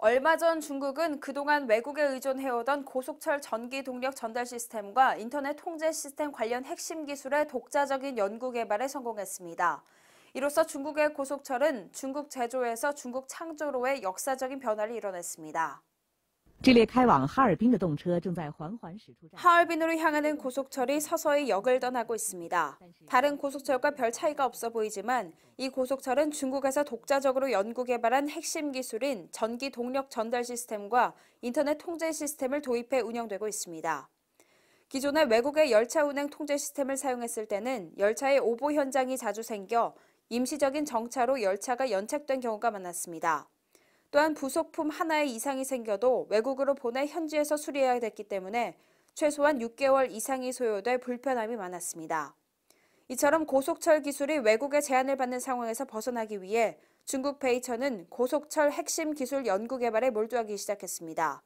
얼마 전 중국은 그동안 외국에 의존해오던 고속철 전기 동력 전달 시스템과 인터넷 통제 시스템 관련 핵심 기술의 독자적인 연구 개발에 성공했습니다. 이로써 중국의 고속철은 중국 제조에서 중국 창조로의 역사적인 변화를 이뤄냈습니다. 하얼빈으로 향하는 고속철이 서서히 역을 떠나고 있습니다. 다른 고속철과 별 차이가 없어 보이지만 이 고속철은 중국에서 독자적으로 연구 개발한 핵심 기술인 전기 동력 전달 시스템과 인터넷 통제 시스템을 도입해 운영되고 있습니다. 기존의 외국의 열차 운행 통제 시스템을 사용했을 때는 열차의 오보 현장이 자주 생겨 임시적인 정차로 열차가 연착된 경우가 많았습니다. 또한 부속품 하나에 이상이 생겨도 외국으로 보내 현지에서 수리해야 됐기 때문에 최소한 6개월 이상이 소요돼 불편함이 많았습니다. 이처럼 고속철 기술이 외국의 제한을 받는 상황에서 벗어나기 위해 중국 베이처는 고속철 핵심 기술 연구 개발에 몰두하기 시작했습니다.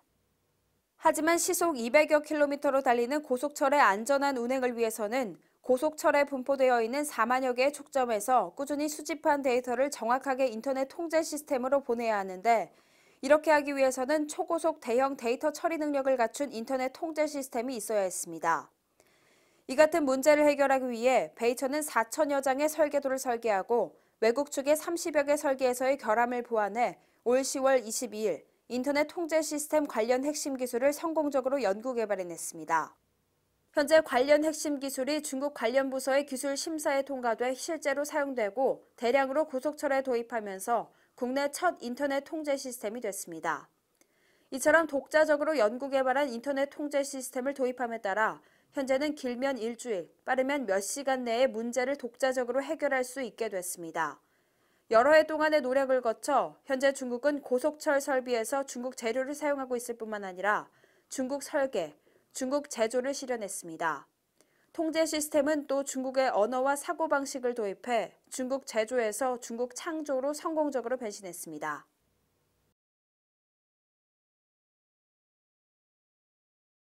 하지만 시속 200여 킬로미터로 달리는 고속철의 안전한 운행을 위해서는 고속철에 분포되어 있는 4만여 개의 촉점에서 꾸준히 수집한 데이터를 정확하게 인터넷 통제 시스템으로 보내야 하는데 이렇게 하기 위해서는 초고속 대형 데이터 처리 능력을 갖춘 인터넷 통제 시스템이 있어야 했습니다. 이 같은 문제를 해결하기 위해 베이처는 4천여 장의 설계도를 설계하고 외국 측의 30여 개 설계에서의 결함을 보완해 올 10월 22일 인터넷 통제 시스템 관련 핵심 기술을 성공적으로 연구 개발해냈습니다. 현재 관련 핵심 기술이 중국 관련 부서의 기술 심사에 통과돼 실제로 사용되고 대량으로 고속철에 도입하면서 국내 첫 인터넷 통제 시스템이 됐습니다. 이처럼 독자적으로 연구 개발한 인터넷 통제 시스템을 도입함에 따라 현재는 길면 일주일, 빠르면 몇 시간 내에 문제를 독자적으로 해결할 수 있게 됐습니다. 여러 해 동안의 노력을 거쳐 현재 중국은 고속철 설비에서 중국 재료를 사용하고 있을 뿐만 아니라 중국 설계, 중국 제조를 실현했습니다. 통제 시스템은 또 중국의 언어와 사고방식을 도입해 중국 제조에서 중국 창조로 성공적으로 변신했습니다.